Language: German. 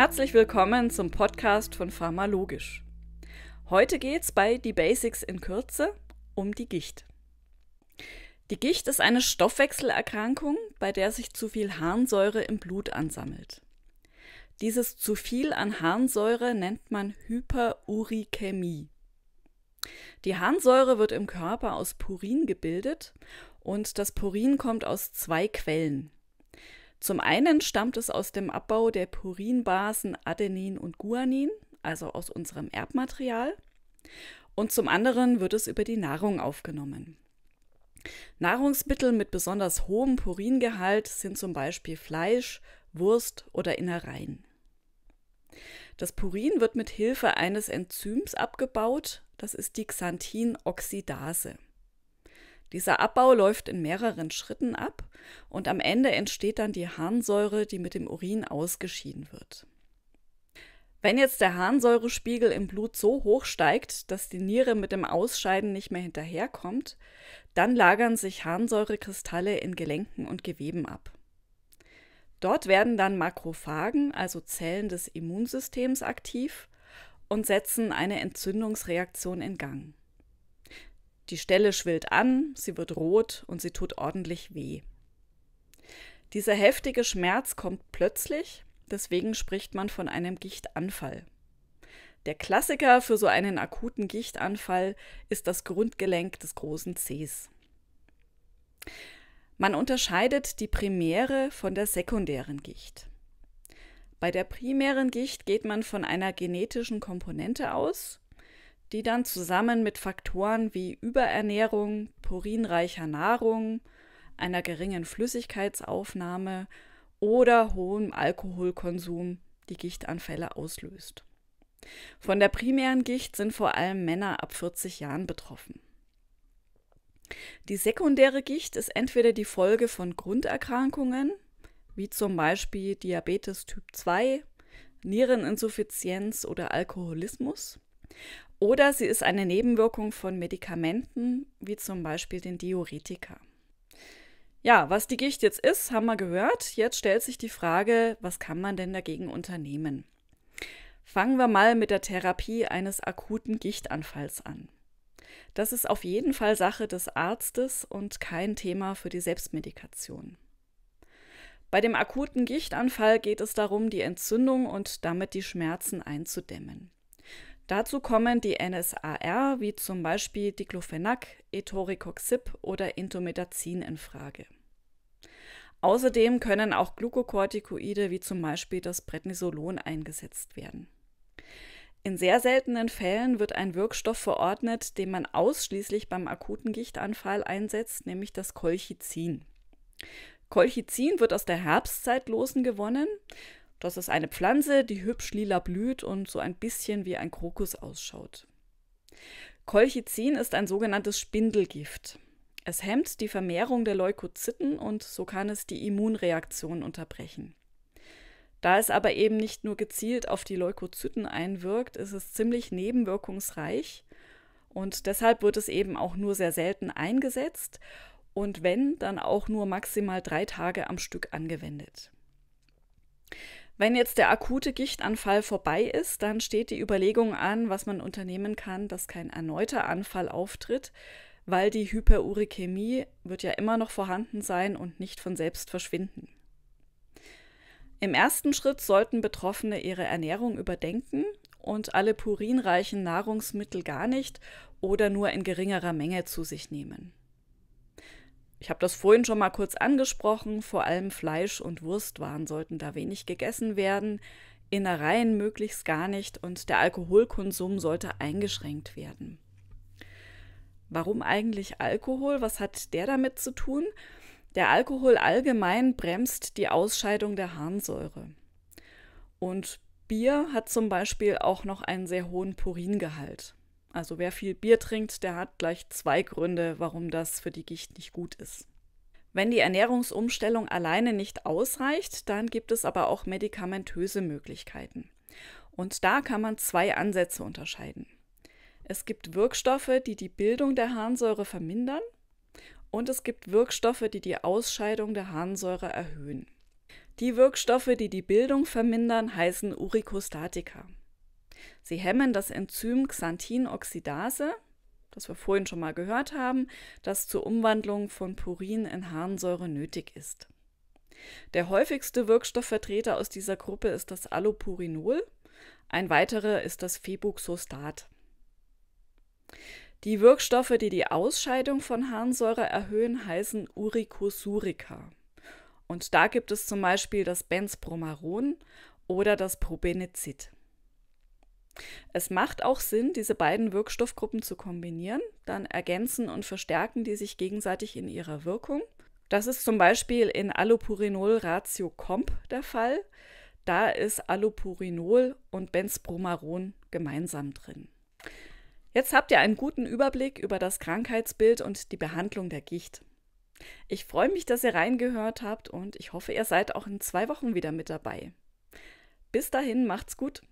Herzlich willkommen zum Podcast von Pharmalogisch. Heute geht es bei Die Basics in Kürze um die Gicht. Die Gicht ist eine Stoffwechselerkrankung, bei der sich zu viel Harnsäure im Blut ansammelt. Dieses zu viel an Harnsäure nennt man Hyperurikämie. Die Harnsäure wird im Körper aus Purin gebildet und das Purin kommt aus zwei Quellen, zum einen stammt es aus dem Abbau der Purinbasen Adenin und Guanin, also aus unserem Erbmaterial, und zum anderen wird es über die Nahrung aufgenommen. Nahrungsmittel mit besonders hohem Puringehalt sind zum Beispiel Fleisch, Wurst oder Innereien. Das Purin wird mit Hilfe eines Enzyms abgebaut, das ist die Xanthinoxidase. Dieser Abbau läuft in mehreren Schritten ab und am Ende entsteht dann die Harnsäure, die mit dem Urin ausgeschieden wird. Wenn jetzt der Harnsäurespiegel im Blut so hoch steigt, dass die Niere mit dem Ausscheiden nicht mehr hinterherkommt, dann lagern sich Harnsäurekristalle in Gelenken und Geweben ab. Dort werden dann Makrophagen, also Zellen des Immunsystems, aktiv und setzen eine Entzündungsreaktion in Gang. Die Stelle schwillt an, sie wird rot und sie tut ordentlich weh. Dieser heftige Schmerz kommt plötzlich, deswegen spricht man von einem Gichtanfall. Der Klassiker für so einen akuten Gichtanfall ist das Grundgelenk des großen Zehs. Man unterscheidet die primäre von der sekundären Gicht. Bei der primären Gicht geht man von einer genetischen Komponente aus die dann zusammen mit Faktoren wie Überernährung, purinreicher Nahrung, einer geringen Flüssigkeitsaufnahme oder hohem Alkoholkonsum die Gichtanfälle auslöst. Von der primären Gicht sind vor allem Männer ab 40 Jahren betroffen. Die sekundäre Gicht ist entweder die Folge von Grunderkrankungen, wie zum Beispiel Diabetes Typ 2, Niereninsuffizienz oder Alkoholismus, oder sie ist eine Nebenwirkung von Medikamenten, wie zum Beispiel den Diuretika. Ja, was die Gicht jetzt ist, haben wir gehört. Jetzt stellt sich die Frage, was kann man denn dagegen unternehmen? Fangen wir mal mit der Therapie eines akuten Gichtanfalls an. Das ist auf jeden Fall Sache des Arztes und kein Thema für die Selbstmedikation. Bei dem akuten Gichtanfall geht es darum, die Entzündung und damit die Schmerzen einzudämmen. Dazu kommen die NSAR wie zum Beispiel Diclofenac, Etoricoxib oder Intomedazin in Frage. Außerdem können auch Glukokortikoide wie zum Beispiel das Prednisolon eingesetzt werden. In sehr seltenen Fällen wird ein Wirkstoff verordnet, den man ausschließlich beim akuten Gichtanfall einsetzt, nämlich das Colchicin. Colchicin wird aus der Herbstzeitlosen gewonnen das ist eine Pflanze, die hübsch lila blüht und so ein bisschen wie ein Krokus ausschaut. Kolchizin ist ein sogenanntes Spindelgift. Es hemmt die Vermehrung der Leukozyten und so kann es die Immunreaktion unterbrechen. Da es aber eben nicht nur gezielt auf die Leukozyten einwirkt, ist es ziemlich nebenwirkungsreich und deshalb wird es eben auch nur sehr selten eingesetzt und wenn, dann auch nur maximal drei Tage am Stück angewendet. Wenn jetzt der akute Gichtanfall vorbei ist, dann steht die Überlegung an, was man unternehmen kann, dass kein erneuter Anfall auftritt, weil die Hyperurikämie wird ja immer noch vorhanden sein und nicht von selbst verschwinden. Im ersten Schritt sollten Betroffene ihre Ernährung überdenken und alle purinreichen Nahrungsmittel gar nicht oder nur in geringerer Menge zu sich nehmen. Ich habe das vorhin schon mal kurz angesprochen, vor allem Fleisch und Wurstwaren sollten da wenig gegessen werden, Innereien möglichst gar nicht und der Alkoholkonsum sollte eingeschränkt werden. Warum eigentlich Alkohol? Was hat der damit zu tun? Der Alkohol allgemein bremst die Ausscheidung der Harnsäure. Und Bier hat zum Beispiel auch noch einen sehr hohen Puringehalt. Also wer viel Bier trinkt, der hat gleich zwei Gründe, warum das für die Gicht nicht gut ist. Wenn die Ernährungsumstellung alleine nicht ausreicht, dann gibt es aber auch medikamentöse Möglichkeiten. Und da kann man zwei Ansätze unterscheiden. Es gibt Wirkstoffe, die die Bildung der Harnsäure vermindern und es gibt Wirkstoffe, die die Ausscheidung der Harnsäure erhöhen. Die Wirkstoffe, die die Bildung vermindern, heißen Uricostatika. Sie hemmen das Enzym Xanthinoxidase, das wir vorhin schon mal gehört haben, das zur Umwandlung von Purin in Harnsäure nötig ist. Der häufigste Wirkstoffvertreter aus dieser Gruppe ist das Allopurinol, ein weiterer ist das Febuxostat. Die Wirkstoffe, die die Ausscheidung von Harnsäure erhöhen, heißen Uricosurica. Und da gibt es zum Beispiel das Benzbromaron oder das Probenizid. Es macht auch Sinn, diese beiden Wirkstoffgruppen zu kombinieren, dann ergänzen und verstärken die sich gegenseitig in ihrer Wirkung. Das ist zum Beispiel in Allopurinol Ratio Comp der Fall. Da ist Allopurinol und Benzbromaron gemeinsam drin. Jetzt habt ihr einen guten Überblick über das Krankheitsbild und die Behandlung der Gicht. Ich freue mich, dass ihr reingehört habt und ich hoffe, ihr seid auch in zwei Wochen wieder mit dabei. Bis dahin macht's gut.